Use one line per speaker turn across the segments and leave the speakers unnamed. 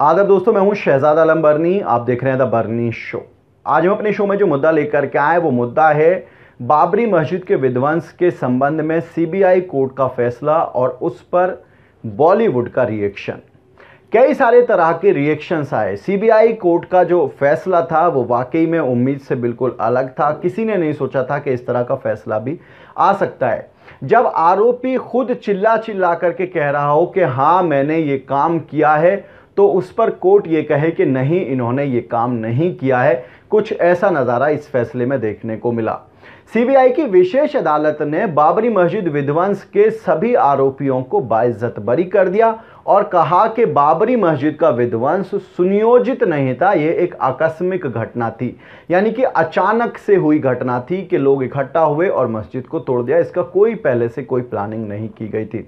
आदर दोस्तों मैं हूं शहजाद आलम बर्नी आप देख रहे हैं द बर्नी शो आज हम अपने शो में जो मुद्दा लेकर के आए वो मुद्दा है बाबरी मस्जिद के विध्वंस के संबंध में सीबीआई कोर्ट का फैसला और उस पर बॉलीवुड का रिएक्शन कई सारे तरह के रिएक्शंस आए सीबीआई कोर्ट का जो फैसला था वो वाकई में उम्मीद से बिल्कुल अलग था किसी ने नहीं सोचा था कि इस तरह का फैसला भी आ सकता है जब आरोपी खुद चिल्ला चिल्ला करके कह रहा हो कि हाँ मैंने ये काम किया है तो उस पर कोर्ट ये कहे कि नहीं इन्होंने ये काम नहीं किया है कुछ ऐसा नज़ारा इस फैसले में देखने को मिला सीबीआई की विशेष अदालत ने बाबरी मस्जिद विध्वंस के सभी आरोपियों को बाइज्जत बरी कर दिया और कहा कि बाबरी मस्जिद का विध्वंस सुनियोजित नहीं था ये एक आकस्मिक घटना थी यानी कि अचानक से हुई घटना थी कि लोग इकट्ठा हुए और मस्जिद को तोड़ दिया इसका कोई पहले से कोई प्लानिंग नहीं की गई थी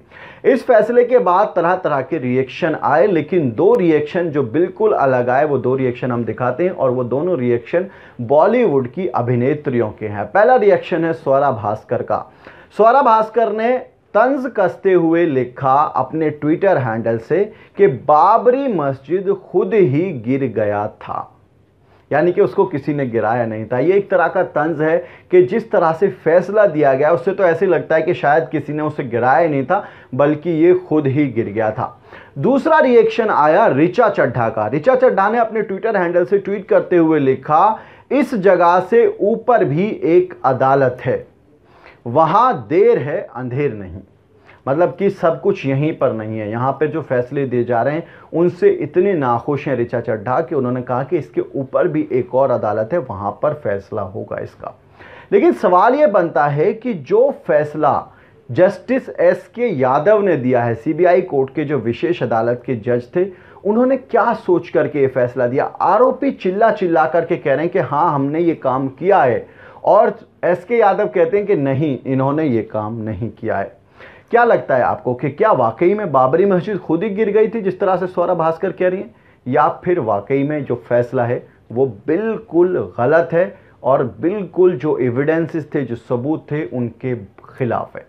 इस फैसले के बाद तरह तरह के रिएक्शन आए लेकिन दो रिएक्शन जो बिल्कुल अलग आए वो दो रिएक्शन हम दिखाते हैं और वो दोनों रिएक्शन बॉलीवुड की अभिनेत्रियों के हैं पहला रिएक्शन है स्वरा भास्कर का स्वरा भास्कर ने तंज कसते हुए लिखा अपने ट्विटर हैंडल से कि बाबरी मस्जिद खुद ही गिर गया था यानी कि उसको किसी ने गिराया नहीं था ये एक तरह का तंज है कि जिस तरह से फैसला दिया गया उससे तो ऐसे लगता है कि शायद किसी ने उसे गिराया नहीं था बल्कि ये खुद ही गिर गया था दूसरा रिएक्शन आया रिचा चड्ढा का रिचा चड्ढा ने अपने ट्विटर हैंडल से ट्वीट करते हुए लिखा इस जगह से ऊपर भी एक अदालत है वहाँ देर है अंधेर नहीं मतलब कि सब कुछ यहीं पर नहीं है यहाँ पर जो फैसले दिए जा रहे हैं उनसे इतने नाखुश हैं ऋचा चड्ढा कि उन्होंने कहा कि इसके ऊपर भी एक और अदालत है वहाँ पर फैसला होगा इसका लेकिन सवाल ये बनता है कि जो फैसला जस्टिस एस के यादव ने दिया है सीबीआई कोर्ट के जो विशेष अदालत के जज थे उन्होंने क्या सोच करके ये फैसला दिया आरोपी चिल्ला चिल्ला करके कह रहे हैं कि हाँ हमने ये काम किया है और एस के यादव कहते हैं कि नहीं इन्होंने ये काम नहीं किया है क्या लगता है आपको कि क्या वाकई में बाबरी मस्जिद खुद ही गिर गई थी जिस तरह से सौरभ भास्कर कह रही हैं या फिर वाकई में जो फैसला है वो बिल्कुल गलत है और बिल्कुल जो एविडेंसेस थे जो सबूत थे उनके खिलाफ है